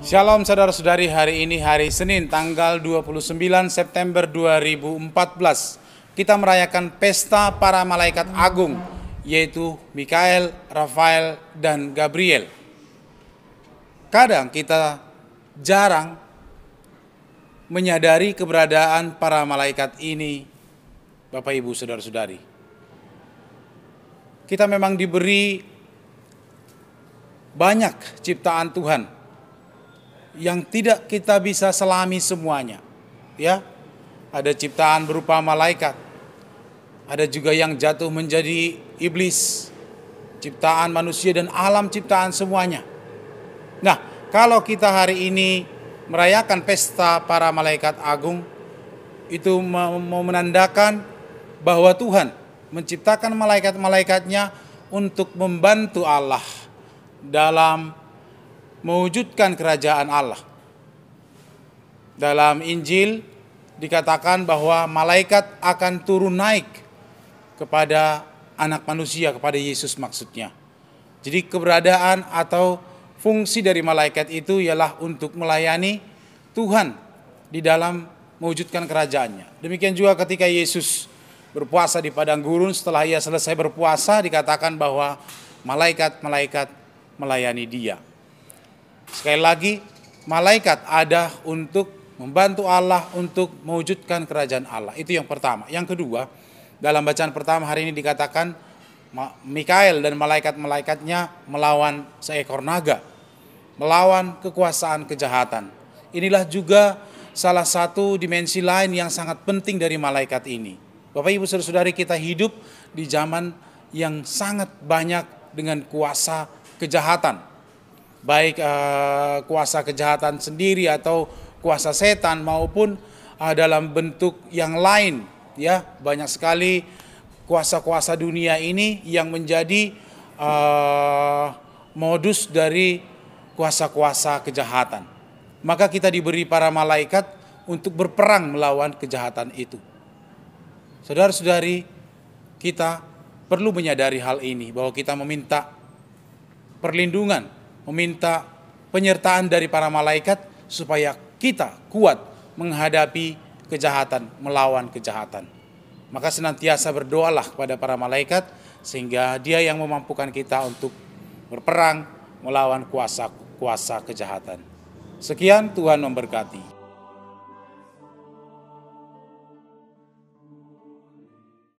Shalom saudara-saudari, hari ini hari Senin tanggal 29 September 2014. Kita merayakan pesta para malaikat agung yaitu Mikael, Rafael, dan Gabriel. Kadang kita jarang menyadari keberadaan para malaikat ini, Bapak Ibu saudara-saudari. Kita memang diberi banyak ciptaan Tuhan yang tidak kita bisa selami semuanya. Ya. Ada ciptaan berupa malaikat. Ada juga yang jatuh menjadi iblis. Ciptaan manusia dan alam ciptaan semuanya. Nah, kalau kita hari ini merayakan pesta para malaikat agung itu mau menandakan bahwa Tuhan menciptakan malaikat-malaikatnya untuk membantu Allah dalam mewujudkan kerajaan Allah. Dalam Injil dikatakan bahwa malaikat akan turun naik kepada anak manusia, kepada Yesus maksudnya. Jadi keberadaan atau fungsi dari malaikat itu ialah untuk melayani Tuhan di dalam mewujudkan kerajaannya. Demikian juga ketika Yesus berpuasa di padang gurun setelah ia selesai berpuasa dikatakan bahwa malaikat-malaikat melayani dia. Sekali lagi, malaikat ada untuk membantu Allah untuk mewujudkan kerajaan Allah. Itu yang pertama. Yang kedua, dalam bacaan pertama hari ini dikatakan Mikael dan malaikat-malaikatnya melawan seekor naga, melawan kekuasaan kejahatan. Inilah juga salah satu dimensi lain yang sangat penting dari malaikat ini. Bapak Ibu Saudara-saudari kita hidup di zaman yang sangat banyak dengan kuasa kejahatan baik uh, kuasa kejahatan sendiri atau kuasa setan maupun uh, dalam bentuk yang lain ya banyak sekali kuasa-kuasa dunia ini yang menjadi uh, modus dari kuasa-kuasa kejahatan maka kita diberi para malaikat untuk berperang melawan kejahatan itu saudara-saudari kita perlu menyadari hal ini bahwa kita meminta perlindungan meminta penyertaan dari para malaikat supaya kita kuat menghadapi kejahatan, melawan kejahatan. Maka senantiasa berdoalah kepada para malaikat sehingga dia yang memampukan kita untuk berperang melawan kuasa-kuasa kejahatan. Sekian Tuhan memberkati.